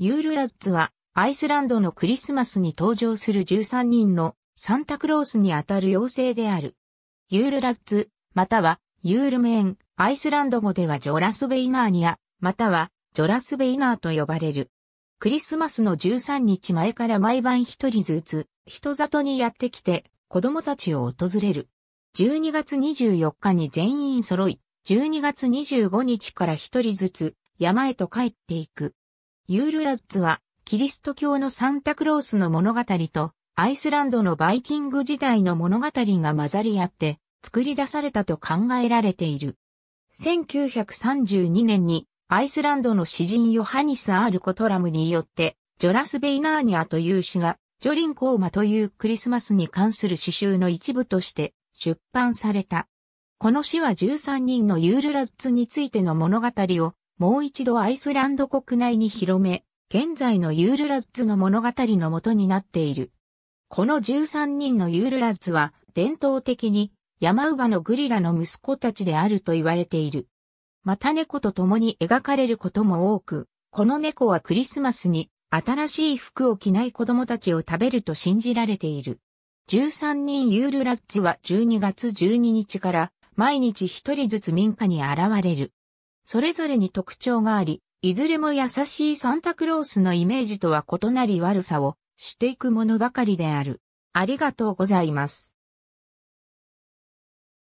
ユールラッツは、アイスランドのクリスマスに登場する13人のサンタクロースにあたる妖精である。ユールラッツ、または、ユールメーン、アイスランド語ではジョラスベイナーニア、または、ジョラスベイナーと呼ばれる。クリスマスの13日前から毎晩一人ずつ、人里にやってきて、子供たちを訪れる。12月24日に全員揃い、12月25日から一人ずつ、山へと帰っていく。ユールラッツは、キリスト教のサンタクロースの物語と、アイスランドのバイキング時代の物語が混ざり合って、作り出されたと考えられている。1932年に、アイスランドの詩人ヨハニス・アール・コトラムによって、ジョラス・ベイナーニャという詩が、ジョリン・コーマというクリスマスに関する詩集の一部として出版された。この詩は13人のユールラッツについての物語をもう一度アイスランド国内に広め、現在のユールラッツの物語の元になっている。この13人のユールラッツは、伝統的に山乳のグリラの息子たちであると言われている。また猫と共に描かれることも多く、この猫はクリスマスに新しい服を着ない子供たちを食べると信じられている。13人ユールラッツは12月12日から毎日一人ずつ民家に現れる。それぞれに特徴があり、いずれも優しいサンタクロースのイメージとは異なり悪さをしていくものばかりである。ありがとうございます。